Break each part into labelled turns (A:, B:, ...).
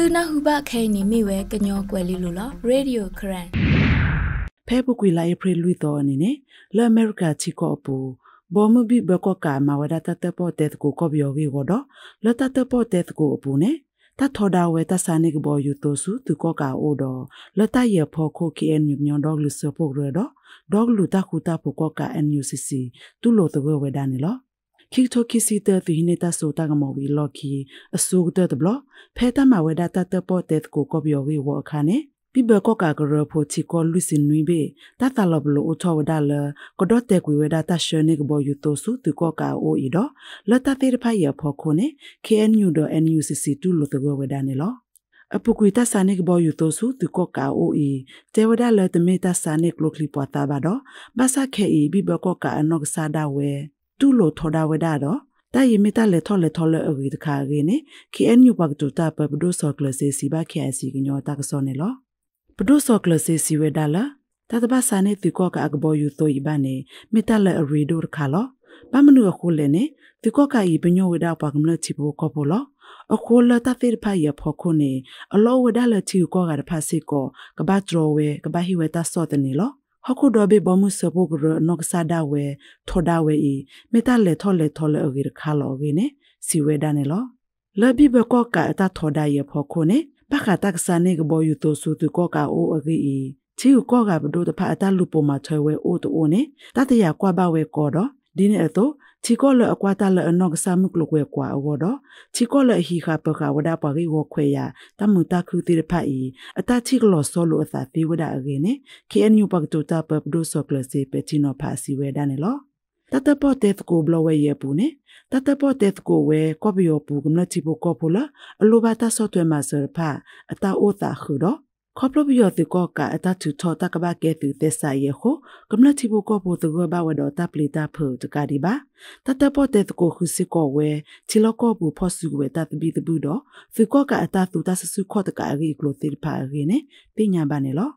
A: သူနာဟုဘခဲနေမိဝဲကညောကွယ်လီလိုလားရေဒီယိုခရန်ဖဲပုကွေလာဧပြီလူတော်အနေနဲ့လာအမေရိကချီကောပူဘောမဘီဘကကမဝဒတတပေါ်တဲ့ကိုကပြောဝေဝဒလတတပေါ်တဲ့ကိုအပူနဲ့တထောဒါဝဲတဆာနေကဘောယူတဆူသူကကအိုတော်လတရဖို့ခိုကင်ညွန်ဒေါဂလူစဖို့ရတော့ဒေါဂလူတခုတဖို့ကကအန်ယူစီစီသူလိုသဝဲဝဲဒါနေလောခိထိုခိစီတသီနေတာဆိုတာကမော်ဝီလော်ခီအဆူတဲ့တဘလဖဲတမဝဲဒါတတပေါ်တဲ့ကိုကော်ပြော်ဝီဝအခါနဲ့ပြဘကောကာကရဖိုချီကောလူစင်နွိဘေတတလဘလိုအထောဝဒါလကဒတ်တက်ကွေဝဒါတရှနေကဘောယူတိုစုတူကောကာအိုအီဒလတသေးတဖိုင်ရဖော်ခိုနေ KNU.NUCC2 လို့တကဝဒါနေလောအပုကွေတဆာနိကဘောယူတိုစုတူကောကာအိုအီတေဝဒါလတမေတဆာနိကလိုကလီပွာတာဘာတော့ဘာစာခဲအီဘိဘကောကာအနော့ဆာဒါဝဲတူလိုထော်ဒါဝဒါတော့တာယမီတာလေထော်လေထော်လေအဝီတခါရင်းနေ KNU ဘတ်တူတာပပဒိုဆော့ကလစီစီဘာခဲစီကညောတာကစောနေလောပဒိုဆော့ကလစီစီဝဒါလာတာတဘာစာနေတီကောကအကဘောယူသို့ဤပါနေမီတာလေအရီဒိုတခါလောပမနုအခုလေနေတီကောကဤပညောဝဒါပါကမလချီဘောကောပိုလောအခုလတာဖေဖာရဖခုနေအလောဝဒါလေချီကောကတဖာစီကောကဘတ်ဒရောဝဲကဘဟီဝဲတာစောတနေလောဟခုဒဘဘမှုစပုဂရနော့ဆာဒဝဲထောဒဝဲဤမေတလေထောလေထောလေအဂိရခါလောဂိနေစီဝဲဒနေလောလဘိဘကောကတာထောဒယေဖောခုနေပခတာကဆာနေကဘောယူတဆူတကောကအိုအဂိဤချီကောကဘဒိုတဖအတလူပေါ်မှာချွဲဝဲအိုတိုအိုနေတတရကွာဘဝဲကောတော့ဒီနေအတော့ချီကောလအကွာတလအနောက်ကဆာမှုကလကွယ်ကွာအဝတော့ချီကောလဟီခါပခါဝဒပါရီဝခွေရတမှုတခုတိရဖအီအတချီကလဆောလအသသေဝဒအကေနေ KNU ပတ်တူတာပပဒိုဆောကလစီပတီနောဖာစီဝဒနေလောတတပေါ်တက်ကိုဘလဝဲရပူနေတတပေါ်တက်ကိုဝဲကော်ပီယောပူကမလချီပိုကော်ပူလာအလိုဘာတဆော့တွဲမဆာဖာအတအိုတာခုတော့ခေါပလဘီယောသူကောကအတတူထောတကဘကဲသူသက်ဆိုင်ရခိုကမ္လတိဘူကောဘူသူကဘဝဒတပလီတာဖုတကဒီပါတတပေါ်တဲ့ကိုခုစစ်ကောဝဲချီလကောဘူဖော့စုဝဲတတပီတပူတော့သူကောကအတသူတဆစုခော့တကရီကလိုသစ်ပါရီနဲ့ပညာပါနေလော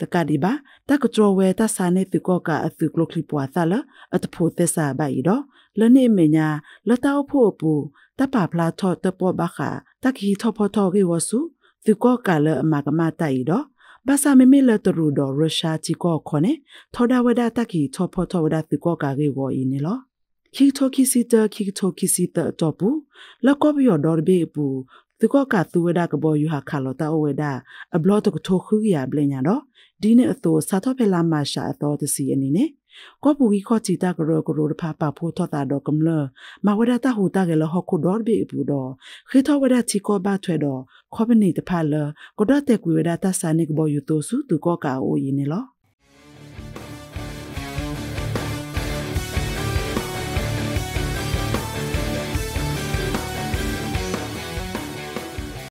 A: တကဒီပါတကကြောဝဲတဆာနေသူကောကအသူကလိုကလီပွာသလအတဖို့သက်စာပါရီတော့လနေမညာလတောက်ဖို့ပူတပပလာထောတပေါ်ဘခတကီထောဖို့ထောရီဝဆူသူကောကလအမကမတိုင်တော့ဘာသာမမေလတရူဒရုရှားချီကောခနဲ့ထော်ဒါဝဒတကီထော်ဖော်ထော်ဝဒသူကောကကေဝအင်းနေလောခီတိုခီစီတခီတိုခီစီတတော့ဘူးလကောဘီယောဒော်ဘေပူသူကောကသူဝဒကဘောယူဟာခါလောတာအဝဒအဘလော့တကထိုခူရဘလညာတော့ဒီနေ့အသောစာတော့ဖဲလာမရှာအသောတစီအနေနဲ့ก็ปุกิข้อจิตากรอกรูพาปาพูทอตาดอกกำเลอมาวดาตาหูตาเกลฮอคุดอดบีปูดอคือทอวดาชิโกบาถวยดอขอเป็นนิตพาเลอก็ดอเตกุวดาตาสานิกบอยู่ตัวสู้ตุก็กาโอยินเนาะ